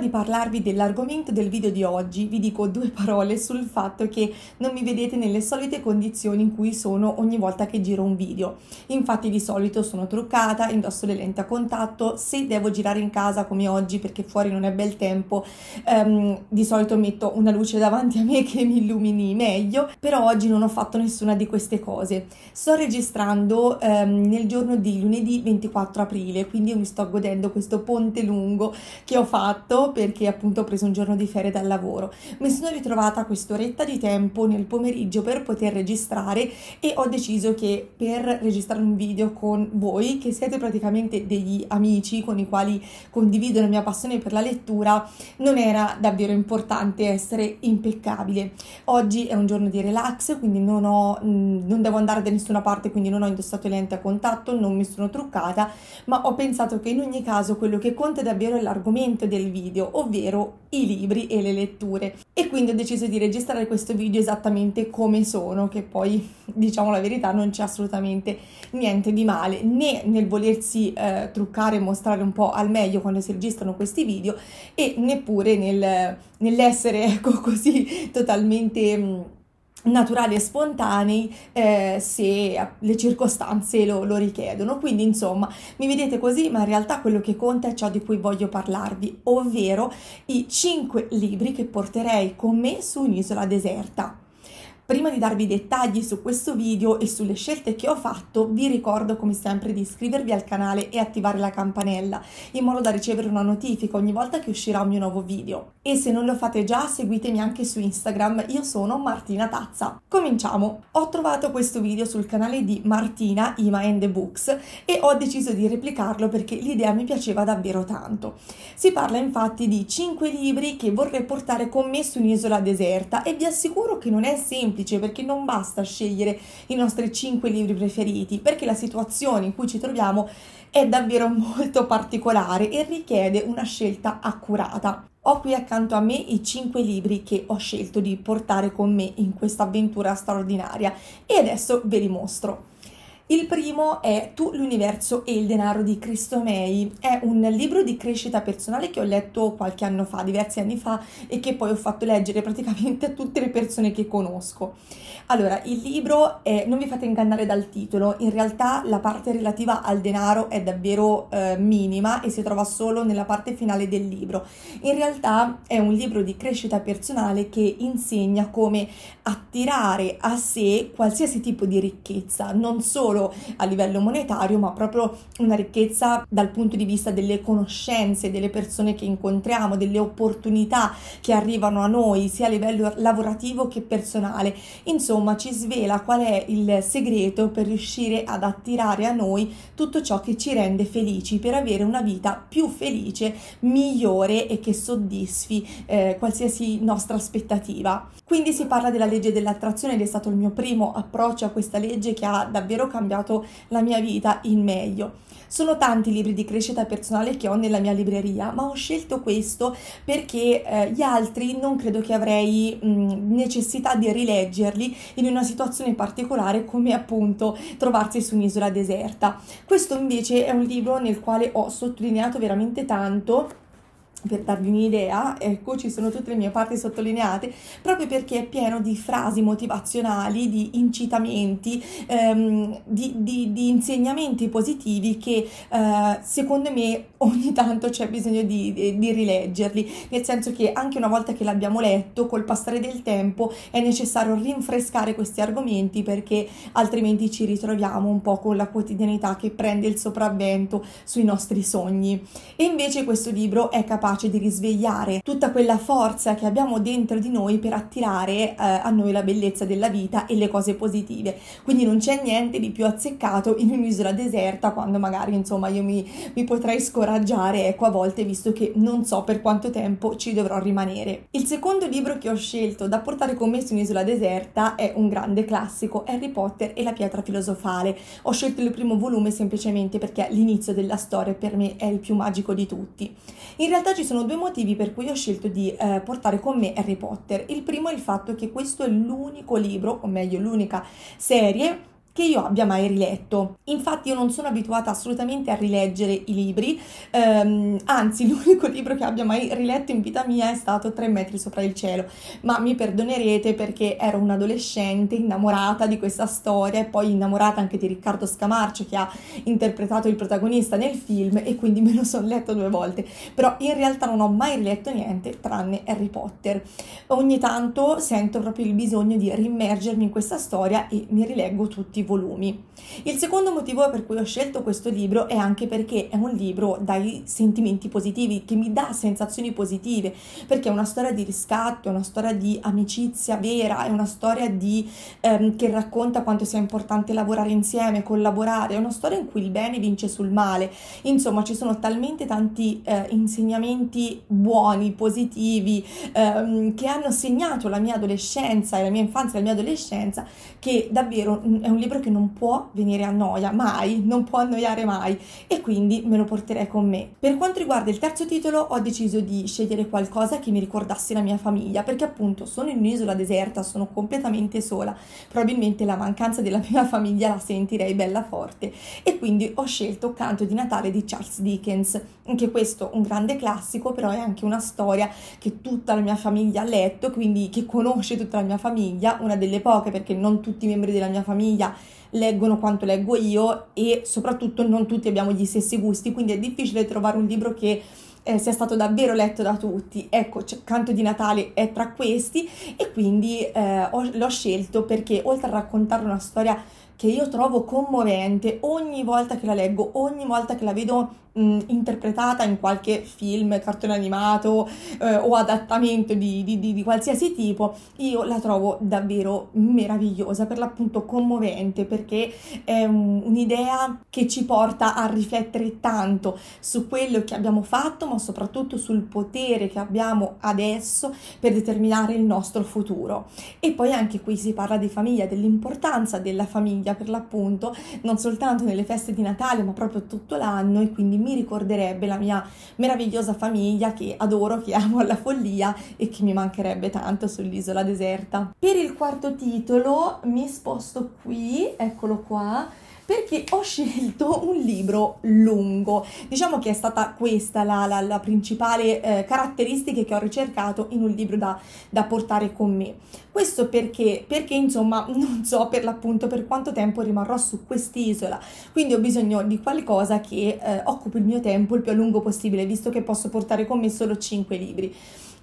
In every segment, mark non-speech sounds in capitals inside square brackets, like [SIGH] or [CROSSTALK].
di parlarvi dell'argomento del video di oggi vi dico due [LAUGHS] parole sul fatto che non mi vedete nelle solite condizioni in cui sono ogni volta che giro un video. Infatti di solito sono truccata, indosso le lenti a contatto, se devo girare in casa come oggi perché fuori non è bel tempo, ehm, di solito metto una luce davanti a me [LAUGHS] che mi illumini meglio, però oggi non ho fatto nessuna di queste cose. Sto registrando ehm, nel giorno di lunedì 24 aprile, quindi mi sto godendo questo ponte lungo che ho fatto perché appunto ho preso un giorno di ferie dal lavoro. Mi sono ritrovata quest'oretta di tempo nel pomeriggio per poter registrare e ho deciso che per registrare un video con voi, che siete praticamente degli amici con i quali condivido la mia passione per la lettura, non era davvero importante essere impeccabile. Oggi è un giorno di relax, quindi non, ho, mm, non devo andare da nessuna parte, quindi non ho indossato le a contatto, non mi sono truccata, ma ho pensato che in ogni caso quello che conta è davvero è l'argomento del video meglio, ovvero i libri e le letture. E quindi ho deciso di registrare questo video esattamente come sono, che poi diciamo la verità non c'è assolutamente niente di male, né nel volersi eh, truccare e mostrare un po' al meglio quando si registrano questi video e neppure nel, nell'essere ecco [LAUGHS] così totalmente naturali e spontanei eh, se le circostanze lo, lo, richiedono. Quindi, insomma, mi vedete così, ma in realtà quello che conta è ciò di cui voglio parlarvi, ovvero i 5 libri che porterei con me su un'isola deserta. Prima di darvi dettagli su questo video e sulle scelte che ho fatto, vi ricordo come sempre di iscrivervi al canale e attivare la campanella, in modo da ricevere una notifica ogni volta che uscirà un mio nuovo video. E se non lo fate già, seguitemi anche su Instagram, io sono Martina Tazza. Cominciamo! Ho trovato questo video sul canale di Martina, Ima and the Books, e ho deciso di replicarlo perché l'idea mi piaceva davvero tanto. Si parla infatti di 5 libri che vorrei portare con me su un'isola deserta e vi assicuro che non è semplice semplice perché non basta scegliere i nostri 5 libri preferiti, perché la situazione in cui ci troviamo è davvero [LAUGHS] molto particolare e richiede una scelta accurata. Ho qui accanto a me i 5 libri che ho scelto di portare con me in questa avventura straordinaria e adesso ve li mostro. Il primo è Tu, l'universo e il denaro di Cristo May. È un libro di crescita personale che ho letto qualche anno fa, diversi anni fa, e che poi ho fatto leggere praticamente a tutte le persone che conosco. Allora, il libro è, non vi fate ingannare dal titolo, in realtà la parte relativa al denaro è davvero eh, minima e si trova solo nella parte finale del libro. In realtà è un libro di crescita personale che insegna come attirare a sé qualsiasi tipo di ricchezza, non solo solo a livello monetario, ma proprio una ricchezza dal punto di vista delle conoscenze, delle persone che incontriamo, delle opportunità che arrivano a noi, sia a livello lavorativo che personale. Insomma, ci svela qual è il segreto per riuscire ad attirare a noi tutto ciò che ci rende felici, per avere una vita più felice, migliore e che soddisfi eh, qualsiasi nostra aspettativa. Quindi si parla della legge dell'attrazione ed è stato il mio primo approccio a questa legge che ha davvero cambiato cambiato la mia vita in meglio. Sono tanti i libri di crescita personale che ho nella mia libreria, ma ho scelto questo perché eh, gli altri non credo che avrei mh, necessità di rileggerli in una situazione particolare come appunto trovarsi su un'isola deserta. Questo invece è un libro nel quale ho sottolineato veramente tanto per darvi un'idea, ecco ci sono tutte le mie parti sottolineate proprio perché è pieno di frasi motivazionali, di incitamenti, ehm, di, di, di, insegnamenti positivi che eh, secondo me ogni tanto c'è bisogno di, di, rileggerli, nel senso che anche una volta che l'abbiamo letto, col passare del tempo è necessario rinfrescare questi argomenti perché altrimenti ci ritroviamo un po' con la quotidianità che prende il sopravvento sui nostri sogni. E invece questo libro è capace capace di risvegliare tutta quella forza che abbiamo dentro di noi per attirare eh, a noi la bellezza della vita e le cose positive. Quindi non c'è niente di più azzeccato in un'isola deserta quando magari insomma io mi, mi potrei scoraggiare ecco a volte visto che non so per quanto tempo ci dovrò rimanere. Il secondo libro che ho scelto da portare con me su un'isola deserta è un grande classico Harry Potter e la pietra filosofale. Ho scelto il primo volume semplicemente perché l'inizio della storia per me è il più magico di tutti. In realtà ci sono due motivi per cui ho scelto di eh, portare con me Harry Potter. Il primo è il fatto che questo è l'unico libro, o meglio l'unica serie che io abbia mai riletto. Infatti io non sono abituata assolutamente a rileggere i libri, ehm, anzi [LAUGHS] l'unico libro che abbia mai riletto in vita mia è stato Tre metri sopra il cielo, ma mi perdonerete perché ero un'adolescente innamorata di questa storia e poi innamorata anche di Riccardo Scamarcio che ha interpretato il protagonista nel film e quindi me lo sono letto due volte, però in realtà non ho mai riletto niente tranne Harry Potter. Ogni tanto sento proprio il bisogno di rimmergermi in questa storia e mi rileggo tutti tutti volumi. Il secondo motivo per cui ho scelto questo libro è anche perché è un libro dai sentimenti positivi, che mi dà sensazioni positive, perché è una storia di riscatto, è una storia di amicizia vera, è una storia di, ehm, che racconta quanto sia importante lavorare insieme, collaborare, è una storia in cui il bene vince sul male. Insomma, ci sono talmente tanti eh, insegnamenti buoni, positivi, ehm, che hanno segnato la mia adolescenza e la mia infanzia e la mia adolescenza, che davvero mm, è un libro libro che non può venire a noia mai, non può annoiare mai e quindi me lo porterei con me. Per quanto riguarda il terzo titolo ho deciso di scegliere qualcosa che mi ricordasse la mia famiglia perché appunto sono in un'isola deserta, sono completamente sola, probabilmente la mancanza della mia famiglia la sentirei bella forte e quindi ho scelto Canto di Natale di Charles Dickens, anche questo un grande classico però è anche una storia che tutta la mia famiglia ha letto, quindi che conosce tutta la mia famiglia, una delle poche perché non tutti i membri della mia famiglia leggono quanto leggo io e soprattutto non tutti abbiamo gli stessi gusti, quindi è difficile trovare un libro che eh, sia stato davvero letto da tutti. Ecco, cioè, Canto di Natale è tra questi e quindi eh, ho, l'ho scelto perché oltre a raccontare una storia che io trovo commovente ogni volta che la leggo, ogni volta che la vedo mh, interpretata in qualche film, cartone animato eh, o adattamento di, di, di, di, qualsiasi tipo, io la trovo davvero meravigliosa, per l'appunto commovente, perché è un, un'idea che ci porta a riflettere tanto su quello che abbiamo fatto, ma soprattutto sul potere che abbiamo adesso per determinare il nostro futuro. E poi anche qui si parla di famiglia, dell'importanza della famiglia famiglia per l'appunto, non soltanto nelle feste di Natale, ma proprio tutto l'anno e quindi mi ricorderebbe la mia meravigliosa famiglia che adoro, che amo alla follia e che mi mancherebbe tanto sull'isola deserta. Per il quarto titolo mi sposto qui, eccolo qua perché ho scelto un libro lungo. Diciamo che è stata questa la, la, la principale eh, caratteristica che ho ricercato in un libro da, da portare con me. Questo perché? Perché insomma [LAUGHS] non so per l'appunto per quanto tempo rimarrò su quest'isola, quindi ho bisogno di qualcosa che eh, occupi il mio tempo il più a lungo possibile, visto che posso portare con me solo 5 libri.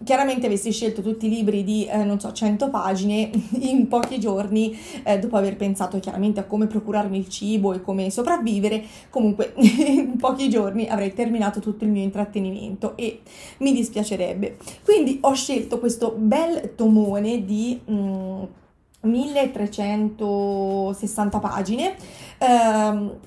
Chiaramente avessi scelto tutti i libri di, eh, non so, 100 pagine [LAUGHS] in pochi giorni eh, dopo aver pensato chiaramente a come procurarmi il cibo e come sopravvivere, comunque [LAUGHS] in pochi giorni avrei terminato tutto il mio intrattenimento e mi dispiacerebbe. Quindi ho scelto questo bel tomone di... Mm, 1360 pagine ehm,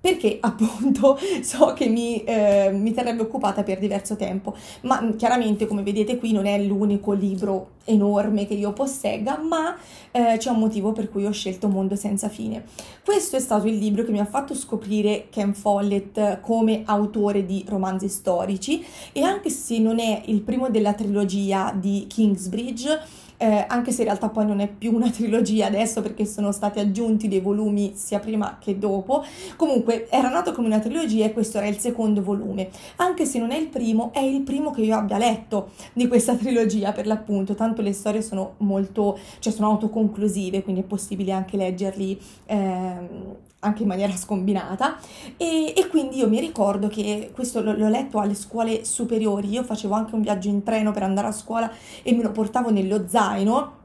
perché [LAUGHS] appunto so che mi, eh, mi, terrebbe occupata per diverso tempo, ma mm, chiaramente come vedete qui non è l'unico libro enorme che io possegga, ma eh, c'è un motivo per cui ho scelto Mondo senza fine. Questo è stato il libro che mi ha fatto scoprire Ken Follett come autore di romanzi storici e anche se non è il primo della trilogia di Kingsbridge, eh, anche se in realtà poi non è più una [LAUGHS] trilogia adesso perché sono stati aggiunti dei volumi sia prima che dopo. Comunque era nato come una trilogia e questo era il secondo volume. Anche se non è il primo, è il primo che io abbia letto di questa [LAUGHS] trilogia per l'appunto, tanto le storie sono molto, cioè sono autoconclusive, quindi è possibile anche leggerli eh, anche in maniera scombinata e, e, quindi io mi ricordo che questo l'ho, l'ho, letto alle scuole superiori, io facevo anche un viaggio in treno per andare a scuola e me lo portavo nello zaino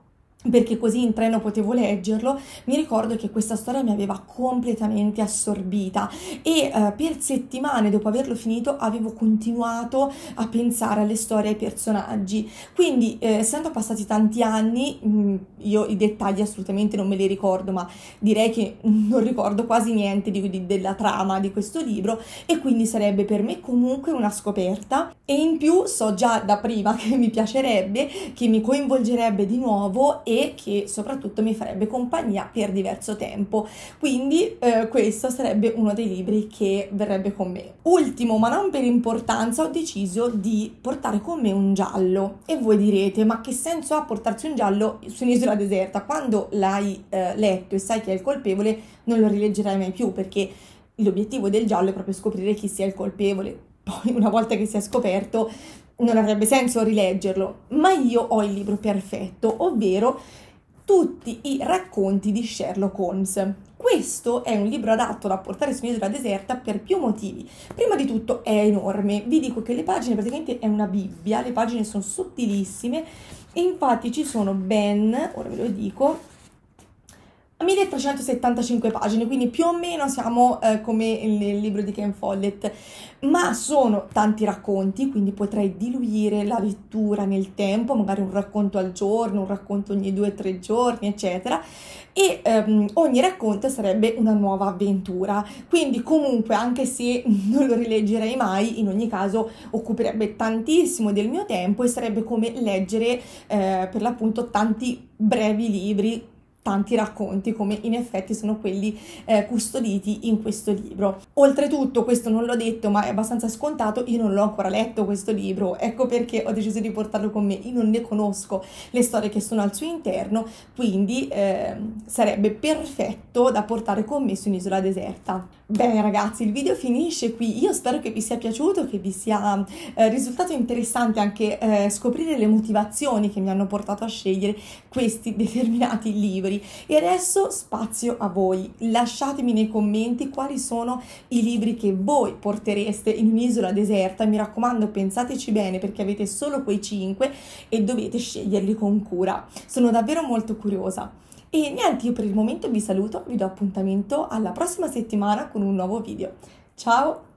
perché così in treno potevo leggerlo, mi ricordo che questa storia mi aveva completamente assorbita e eh, per settimane dopo averlo finito avevo continuato a pensare alle storie e ai personaggi. Quindi, eh, essendo passati tanti anni, mh, mm, io i dettagli assolutamente non me li ricordo, ma direi che [LAUGHS] non ricordo quasi niente di, di, della trama di questo libro e quindi sarebbe per me comunque una scoperta e in più so già da prima [LAUGHS] che mi piacerebbe, che mi coinvolgerebbe di nuovo e e che soprattutto mi farebbe compagnia per diverso tempo. Quindi eh, questo sarebbe uno dei libri che verrebbe con me. Ultimo, ma non per importanza, ho deciso di portare con me un giallo. E voi direte, ma che senso ha portarsi un giallo su un'isola deserta? Quando l'hai eh, letto e sai chi è il colpevole, non lo rileggerai mai più perché l'obiettivo del giallo è proprio scoprire chi sia il colpevole. Poi una volta che si è scoperto non avrebbe senso rileggerlo, ma io ho il libro perfetto, ovvero tutti i racconti di Sherlock Holmes. Questo è un libro adatto da portare su un'isola deserta per più motivi. Prima di tutto è enorme, vi dico che le pagine praticamente è una bibbia, le pagine sono sottilissime e infatti ci sono ben, ora ve lo dico, 1375 pagine, quindi più o meno siamo eh, come nel libro di Ken Follett, ma sono tanti racconti, quindi potrei diluire la lettura nel tempo, magari un racconto al giorno, un racconto ogni due o tre giorni, eccetera, e ehm, ogni racconto sarebbe una nuova avventura, quindi comunque anche se [LAUGHS] non lo rileggerei mai, in ogni caso occuperebbe tantissimo del mio tempo e sarebbe come leggere eh, per l'appunto tanti brevi libri tanti racconti come in effetti sono quelli eh, custoditi in questo libro. Oltretutto, questo non l'ho detto ma è abbastanza scontato, io non l'ho ancora letto questo libro, ecco perché ho deciso di portarlo con me, io non ne conosco le storie che sono al suo interno, quindi eh, sarebbe perfetto da portare con me su un'isola deserta. Bene ragazzi, il video finisce qui, io spero che vi sia piaciuto, che vi sia eh, risultato interessante anche eh, scoprire le motivazioni che mi hanno portato a scegliere questi determinati libri libri. E adesso spazio a voi. Lasciatemi nei commenti quali sono i libri che voi portereste in un'isola deserta. Mi raccomando, pensateci bene perché avete solo quei 5 e dovete sceglierli con cura. Sono davvero molto curiosa. E niente, io per il momento vi saluto, vi do appuntamento alla prossima settimana con un nuovo video. Ciao!